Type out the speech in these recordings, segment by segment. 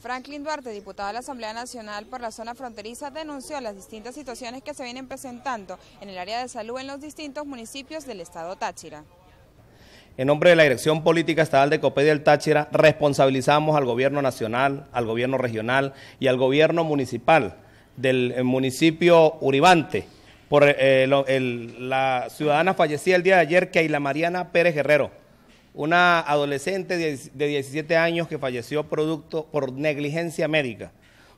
Franklin Duarte, diputado de la Asamblea Nacional por la zona fronteriza, denunció las distintas situaciones que se vienen presentando en el área de salud en los distintos municipios del estado Táchira. En nombre de la Dirección Política Estatal de Copé del Táchira, responsabilizamos al gobierno nacional, al gobierno regional y al gobierno municipal del eh, municipio Uribante por eh, la ciudadana fallecida el día de ayer, Keila Mariana Pérez Guerrero, una adolescente de 17 años que falleció producto por negligencia médica,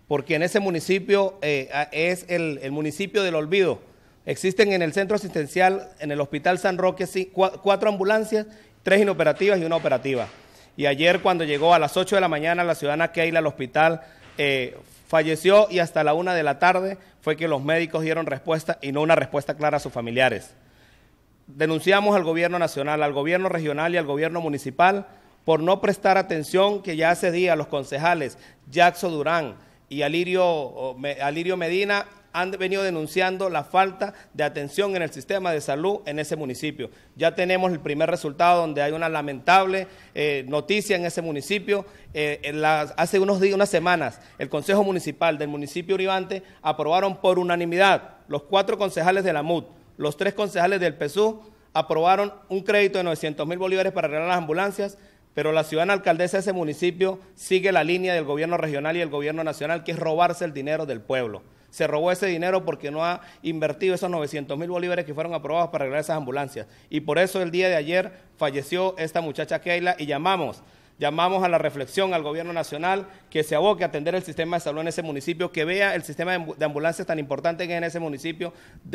porque en ese municipio eh, es el, municipio del olvido. Existen en el centro asistencial, en el Hospital San Roque, cuatro ambulancias, tres inoperativas y una operativa. Y ayer cuando llegó a las 8 de la mañana la ciudadana Keila al hospital, eh, falleció y hasta la una de la tarde fue que los médicos dieron respuesta y no una respuesta clara a sus familiares. Denunciamos al gobierno nacional, al gobierno regional y al gobierno municipal por no prestar atención que ya hace días los concejales Jackson Durán y Alirio, Alirio Medina han venido denunciando la falta de atención en el sistema de salud en ese municipio. Ya tenemos el primer resultado donde hay una lamentable eh, noticia en ese municipio. Eh, hace unos días, unas semanas, el Consejo Municipal del municipio Uribante aprobaron por unanimidad los cuatro concejales de la MUT los tres concejales del PSU aprobaron un crédito de 900 mil bolívares para arreglar las ambulancias, pero la ciudadana alcaldesa de ese municipio sigue la línea del gobierno regional y el gobierno nacional, que es robarse el dinero del pueblo. Se robó ese dinero porque no ha invertido esos 900 mil bolívares que fueron aprobados para arreglar esas ambulancias. Y por eso el día de ayer falleció esta muchacha Keila y llamamos Llamamos a la reflexión al gobierno nacional que se aboque a atender el sistema de salud en ese municipio, que vea el sistema de ambulancias tan importante que es en ese municipio,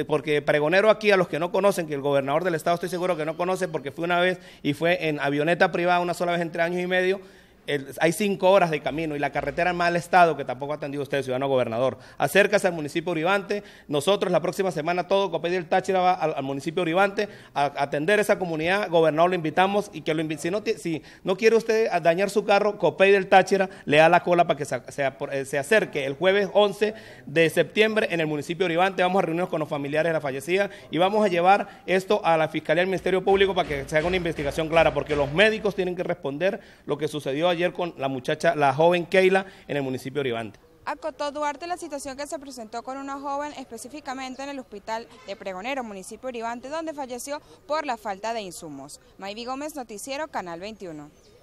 porque pregonero aquí a los que no conocen, que el gobernador del estado estoy seguro que no conoce porque fue una vez y fue en avioneta privada una sola vez entre años y medio, hay cinco horas de camino y la carretera en mal estado, que tampoco ha atendido usted, ciudadano gobernador. Acércase al municipio Uribante. Nosotros la próxima semana todo Copay del Táchira va al, municipio Uribante a, atender esa comunidad. Gobernador, lo invitamos y que lo invite. Si no, quiere usted dañar su carro, Copay del Táchira le da la cola para que se, eh, acerque el jueves 11 de septiembre en el municipio Uribante. Vamos a reunirnos con los familiares de la fallecida y vamos a llevar esto a la Fiscalía del Ministerio Público para que se haga una investigación clara, porque los médicos tienen que responder lo que sucedió allí ayer con la muchacha, la joven Keila, en el municipio de Oribante. Acotó Duarte la situación que se presentó con una joven específicamente en el hospital de Pregonero, municipio de Oribante, donde falleció por la falta de insumos. Mayvi Gómez, Noticiero, Canal 21.